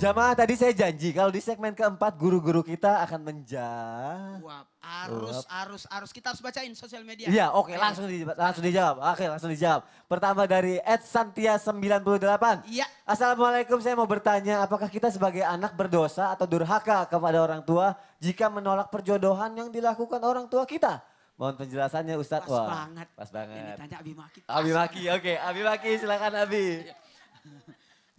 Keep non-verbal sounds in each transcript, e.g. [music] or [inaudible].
Jamaah tadi saya janji kalau di segmen keempat guru-guru kita akan menjawab. Uap, arus, Uap. arus, arus. Kita harus bacain sosial media. Iya, oke okay, langsung, di, langsung dijawab. Oke okay, langsung dijawab. Pertama dari Ed Santia 98. Iya. Assalamualaikum, saya mau bertanya apakah kita sebagai anak berdosa atau durhaka kepada orang tua jika menolak perjodohan yang dilakukan orang tua kita? Mohon penjelasannya Ustadz. Pas Wah, banget. Pas banget. Ini tanya Abi Maki. Abi Maki, oke. Okay. Abi Maki silakan Abi. Iya.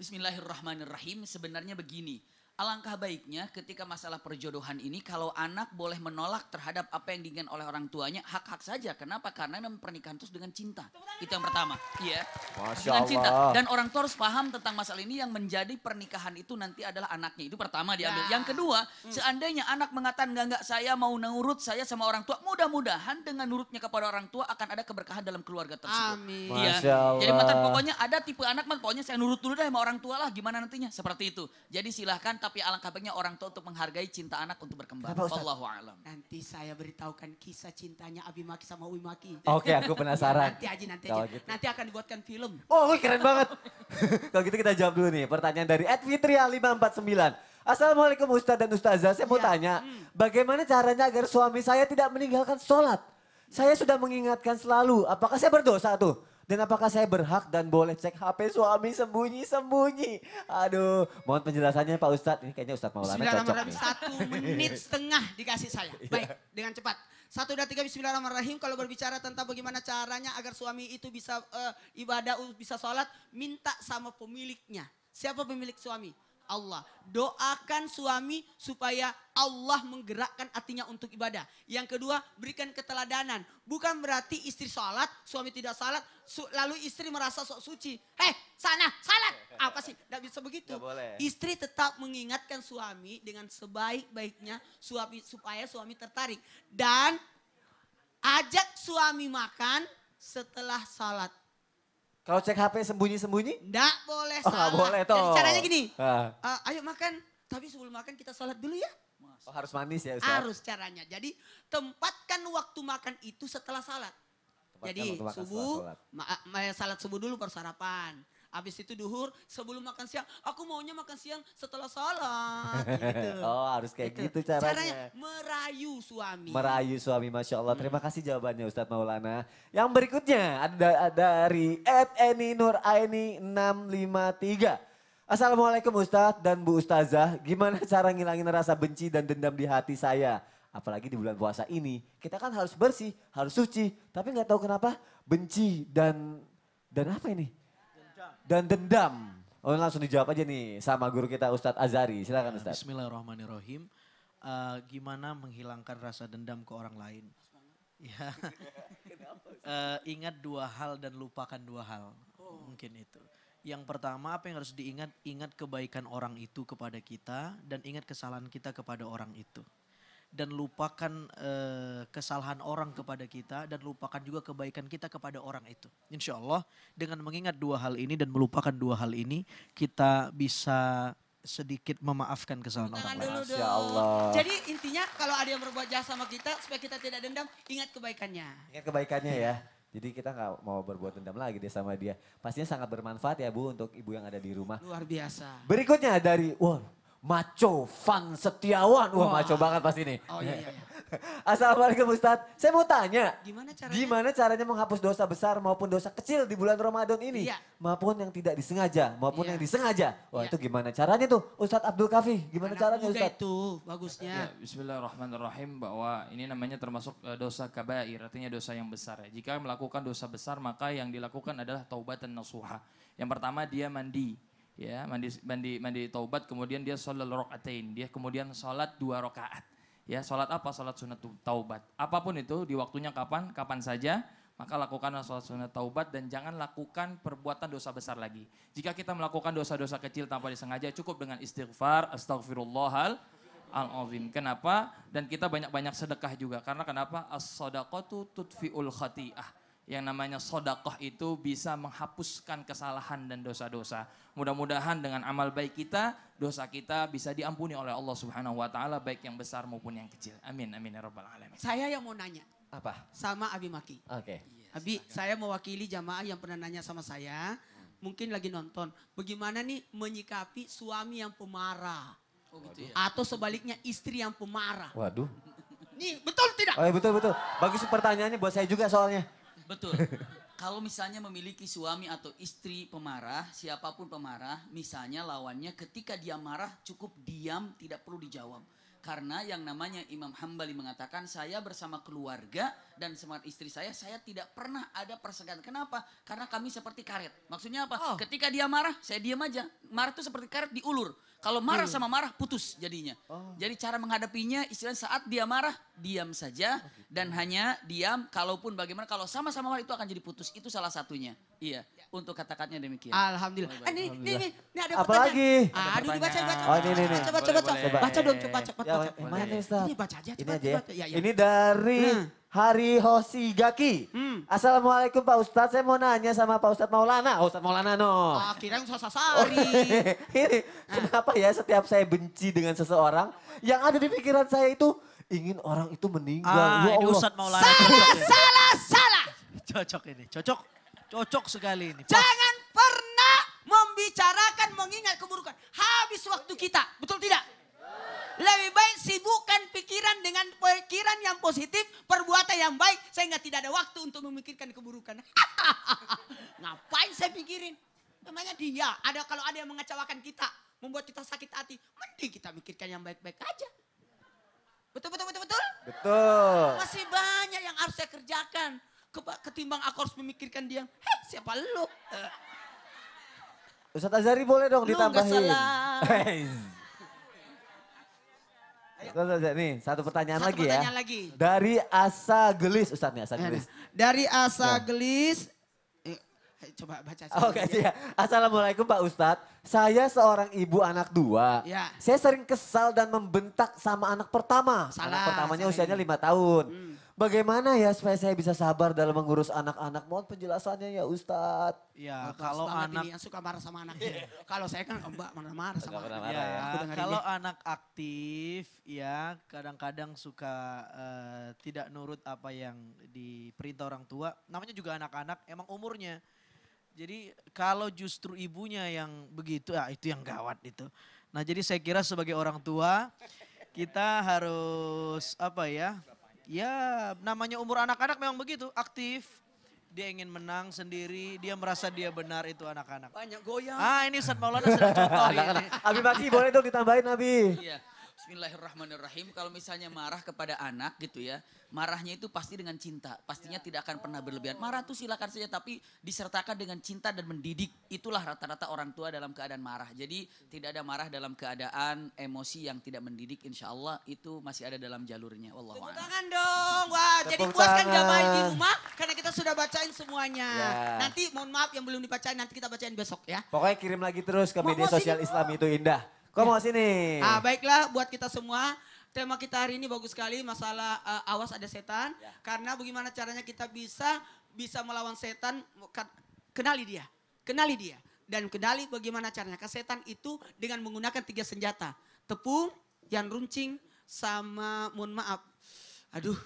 Bismillahirrahmanirrahim sebenarnya begini. Alangkah baiknya ketika masalah perjodohan ini kalau anak boleh menolak terhadap apa yang diinginkan oleh orang tuanya hak-hak saja. Kenapa? Karena memang pernikahan terus dengan cinta. Itu yang pertama. Iya. Masya dengan cinta. Dan orang tua harus paham tentang masalah ini yang menjadi pernikahan itu nanti adalah anaknya. Itu pertama diambil. Ya. Yang kedua, hmm. seandainya anak mengatakan enggak enggak saya mau nurut saya sama orang tua, mudah-mudahan dengan nurutnya kepada orang tua akan ada keberkahan dalam keluarga tersebut. Amin. Iya. Masya Jadi mantan pokoknya ada tipe anak pokoknya saya nurut dulu deh sama orang tua lah gimana nantinya seperti itu. Jadi silahkan tapi alangkah baiknya orang tua untuk menghargai cinta anak untuk berkembang. Allahu alam. Nanti saya beritahukan kisah cintanya Abi Maki sama Umi Maki. Oke, okay, aku penasaran. nanti aja nanti aja. Gitu. Nanti akan dibuatkan film. Oh, keren banget. [laughs] Kalau gitu kita jawab dulu nih pertanyaan dari Ed 549. Assalamualaikum Ustaz dan Ustazah, saya mau ya. tanya, hmm. bagaimana caranya agar suami saya tidak meninggalkan sholat? Saya sudah mengingatkan selalu, apakah saya berdosa tuh? Dan apakah saya berhak dan boleh cek HP suami sembunyi-sembunyi? Aduh, mohon penjelasannya Pak Ustadz. Ini kayaknya Ustadz Maulana cocok nih. Satu menit [laughs] setengah dikasih saya. Iya. Baik, dengan cepat. Satu dan tiga Bismillahirrahmanirrahim. Kalau berbicara tentang bagaimana caranya agar suami itu bisa uh, ibadah, bisa sholat, minta sama pemiliknya. Siapa pemilik suami? Allah. Doakan suami supaya Allah menggerakkan hatinya untuk ibadah. Yang kedua, berikan keteladanan. Bukan berarti istri salat, suami tidak salat, su lalu istri merasa sok suci. Eh sana, salat. Apa sih? Tidak bisa begitu. boleh. Istri tetap mengingatkan suami dengan sebaik-baiknya suami supaya suami tertarik. Dan ajak suami makan setelah salat kalau cek HP sembunyi-sembunyi? Enggak boleh oh, boleh toh. Jadi caranya gini, ah. Uh, ayo makan. Tapi sebelum makan kita sholat dulu ya. Oh harus manis ya Ustaz? Harus caranya. Jadi tempatkan waktu makan itu setelah salat. Tempatkan Jadi subuh, eh, salat, subuh dulu baru sarapan. Habis itu duhur, sebelum makan siang, aku maunya makan siang setelah sholat. [laughs] Gitu. oh harus kayak gitu, gitu caranya. Caranya merayu suami. Merayu suami, Masya Allah. Terima hmm. kasih jawabannya Ustadz Maulana. Yang berikutnya ada dari Ed Eni Nur Aini 653. Assalamualaikum Ustadz dan Bu Ustazah. Gimana cara ngilangin rasa benci dan dendam di hati saya? Apalagi di bulan puasa ini. Kita kan harus bersih, harus suci. Tapi gak tahu kenapa benci dan dan apa ini? dan dendam. Oh, langsung dijawab aja nih sama guru kita Ustadz Azari. Silakan Ustadz. Bismillahirrahmanirrahim. Uh, gimana menghilangkan rasa dendam ke orang lain? Ya. uh, ingat dua hal dan lupakan dua hal. Mungkin itu. Yang pertama apa yang harus diingat? Ingat kebaikan orang itu kepada kita dan ingat kesalahan kita kepada orang itu dan lupakan uh, kesalahan orang kepada kita dan lupakan juga kebaikan kita kepada orang itu. Insya Allah dengan mengingat dua hal ini dan melupakan dua hal ini kita bisa sedikit memaafkan kesalahan orang lain. Allah. Jadi intinya kalau ada yang berbuat jahat sama kita supaya kita tidak dendam ingat kebaikannya. Ingat kebaikannya ya. Jadi kita nggak mau berbuat dendam lagi deh sama dia. Pastinya sangat bermanfaat ya Bu untuk ibu yang ada di rumah. Luar biasa. Berikutnya dari, wow Maco Fan Setiawan. Wah, Wah. maco banget pasti ini. Oh iya, iya. iya. [laughs] Assalamualaikum Ustadz. Saya mau tanya. Gimana caranya? Gimana caranya menghapus dosa besar maupun dosa kecil di bulan Ramadan ini? Iya. Maupun yang tidak disengaja, maupun iya. yang disengaja. Wah iya. itu gimana caranya tuh Ustadz Abdul Kafi? Gimana Anak caranya Ustadz? itu bagusnya. Ya, Bismillahirrahmanirrahim bahwa ini namanya termasuk eh, dosa kabair. Artinya dosa yang besar. Ya. Jika melakukan dosa besar maka yang dilakukan adalah taubatan nasuha. Yang pertama dia mandi ya mandi mandi mandi taubat kemudian dia sholat rokaatain dia kemudian sholat dua rokaat ya sholat apa sholat sunat taubat apapun itu di waktunya kapan kapan saja maka lakukanlah sholat sunat taubat dan jangan lakukan perbuatan dosa besar lagi jika kita melakukan dosa-dosa kecil tanpa disengaja cukup dengan istighfar astaghfirullahal al-azim kenapa dan kita banyak-banyak sedekah juga karena kenapa as-sadaqatu tutfiul khati'ah yang namanya sodakoh itu bisa menghapuskan kesalahan dan dosa-dosa. Mudah-mudahan dengan amal baik kita, dosa kita bisa diampuni oleh Allah Subhanahu wa taala baik yang besar maupun yang kecil. Amin amin ya rabbal alamin. Saya yang mau nanya. Apa? Sama Abi Maki. Oke. Okay. Yes, Abi, silakan. saya mewakili jamaah yang pernah nanya sama saya, mungkin lagi nonton. Bagaimana nih menyikapi suami yang pemarah? Oh, gitu ya. Atau sebaliknya istri yang pemarah? Waduh. Nih, betul tidak? Oh, iya, betul betul. Bagus pertanyaannya buat saya juga soalnya. Betul. Kalau misalnya memiliki suami atau istri pemarah, siapapun pemarah, misalnya lawannya ketika dia marah cukup diam, tidak perlu dijawab. Karena yang namanya Imam Hambali mengatakan saya bersama keluarga dan sama istri saya, saya tidak pernah ada persegan. Kenapa? Karena kami seperti karet. Maksudnya apa? Oh. Ketika dia marah, saya diam aja. Marah itu seperti karet diulur. Kalau marah hmm. sama marah putus jadinya. Oh. Jadi cara menghadapinya istilahnya saat dia marah diam saja oh, gitu. dan hanya diam kalaupun bagaimana kalau sama-sama marah itu akan jadi putus. Itu salah satunya. Iya. Untuk kata-katanya demikian. Alhamdulillah. Oh, ini, ini, ini, ini ada Apalagi? Ada Aduh, dibaca, dibaca. Oh, ini, ini, ini. Coba, coba, coba. Baca dong, coba, coba, cepat. Ini baca aja, coba, ini aja. Ya, ya. Ini dari... Hmm. Hari Hosigaki. Hmm. Assalamualaikum Pak Ustadz, saya mau nanya sama Pak Ustadz Maulana. Oh, Ustadz Maulana no. Ah, kirain Sasasari. Oh, [laughs] ini nah. kenapa ya setiap saya benci dengan seseorang, yang ada di pikiran saya itu ingin orang itu meninggal. Ah, ya ini Ustadz Maulana. Salah, salah, salah. Cocok ini, cocok. Cocok sekali ini. Pas. Jangan pernah membicarakan mengingat keburukan. Habis waktu kita, betul tidak? Lebih pikiran dengan pikiran yang positif, perbuatan yang baik, sehingga tidak ada waktu untuk memikirkan keburukan. [laughs] Ngapain saya pikirin? Namanya dia. Ada kalau ada yang mengecewakan kita, membuat kita sakit hati, mending kita mikirkan yang baik-baik aja. Betul, betul, betul, betul. Betul. Masih banyak yang harus saya kerjakan. Ketimbang aku harus memikirkan dia, heh siapa lu? Eh. Ustadz Azari boleh dong lu ditambahin. Gak [laughs] nih satu pertanyaan satu lagi pertanyaan ya. pertanyaan lagi. Dari Asa Gelis, Ustaz nih Asa Gelis. Dari Asa ya. Gelis, eh, eh, coba baca. Oke, okay, ya. Assalamualaikum Pak Ustadz. Saya seorang ibu anak dua. Ya. Saya sering kesal dan membentak sama anak pertama. Salah, anak pertamanya usianya lima tahun. Hmm. Bagaimana ya supaya saya bisa sabar dalam mengurus anak-anak? Mohon penjelasannya ya Ustadz. Ya, kalau anak ini yang suka marah sama anaknya. kalau saya kan Mbak marah-marah sama anaknya. Ya, ya. Kalau anak aktif ya kadang-kadang suka uh, tidak nurut apa yang diperintah orang tua. Namanya juga anak-anak emang umurnya. Jadi kalau justru ibunya yang begitu, ya itu yang gawat itu. Nah, jadi saya kira sebagai orang tua kita harus apa ya? Ya, namanya umur anak-anak memang begitu, aktif. Dia ingin menang sendiri, dia merasa dia benar itu anak-anak. Banyak goyang. Ah ini Ustaz Maulana sudah contoh [laughs] ini. Abi Maki boleh dong ditambahin Abi. Iya. Bismillahirrahmanirrahim. Kalau misalnya marah kepada anak gitu ya, marahnya itu pasti dengan cinta. Pastinya ya. tidak akan pernah berlebihan. Marah itu silakan saja, tapi disertakan dengan cinta dan mendidik. Itulah rata-rata orang tua dalam keadaan marah. Jadi tidak ada marah dalam keadaan emosi yang tidak mendidik. Insya Allah itu masih ada dalam jalurnya. Allah. Tepuk tangan dong. Wah, Tepuk jadi puaskan damai di rumah karena kita sudah bacain semuanya. Ya. Nanti mohon maaf yang belum dibacain, nanti kita bacain besok ya. Pokoknya kirim lagi terus ke media sosial Islam itu indah. Kau mau sini. Ah, baiklah buat kita semua. Tema kita hari ini bagus sekali masalah uh, awas ada setan. Ya. Karena bagaimana caranya kita bisa bisa melawan setan kenali dia. Kenali dia dan kenali bagaimana caranya ke setan itu dengan menggunakan tiga senjata. Tepung, yang runcing sama mohon maaf. Aduh.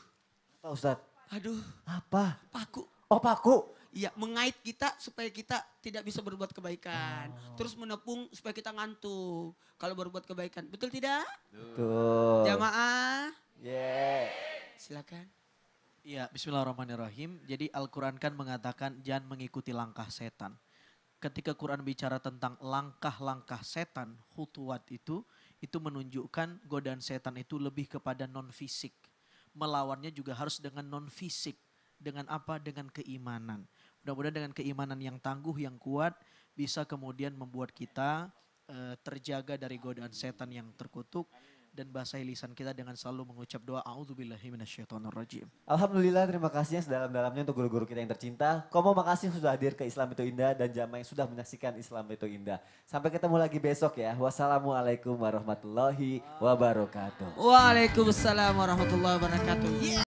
Apa Ustaz? Aduh. Apa? Paku. Oh paku. Iya, mengait kita supaya kita tidak bisa berbuat kebaikan. Oh. Terus menepung supaya kita ngantuk kalau berbuat kebaikan. Betul tidak? Betul. Jamaah. Yeah. Silakan. Iya, bismillahirrahmanirrahim. Jadi Al-Qur'an kan mengatakan jangan mengikuti langkah setan. Ketika Quran bicara tentang langkah-langkah setan, khutuat itu itu menunjukkan godaan setan itu lebih kepada non fisik. Melawannya juga harus dengan non fisik. Dengan apa? Dengan keimanan. Mudah-mudahan dengan keimanan yang tangguh, yang kuat, bisa kemudian membuat kita uh, terjaga dari godaan setan yang terkutuk dan bahasa lisan kita dengan selalu mengucap doa auzubillahi minasyaitonirrajim. Alhamdulillah terima kasih sedalam-dalamnya untuk guru-guru kita yang tercinta. Komo makasih sudah hadir ke Islam itu indah dan jamaah yang sudah menyaksikan Islam itu indah. Sampai ketemu lagi besok ya. Wassalamualaikum warahmatullahi wabarakatuh. Waalaikumsalam warahmatullahi wabarakatuh. Yeah.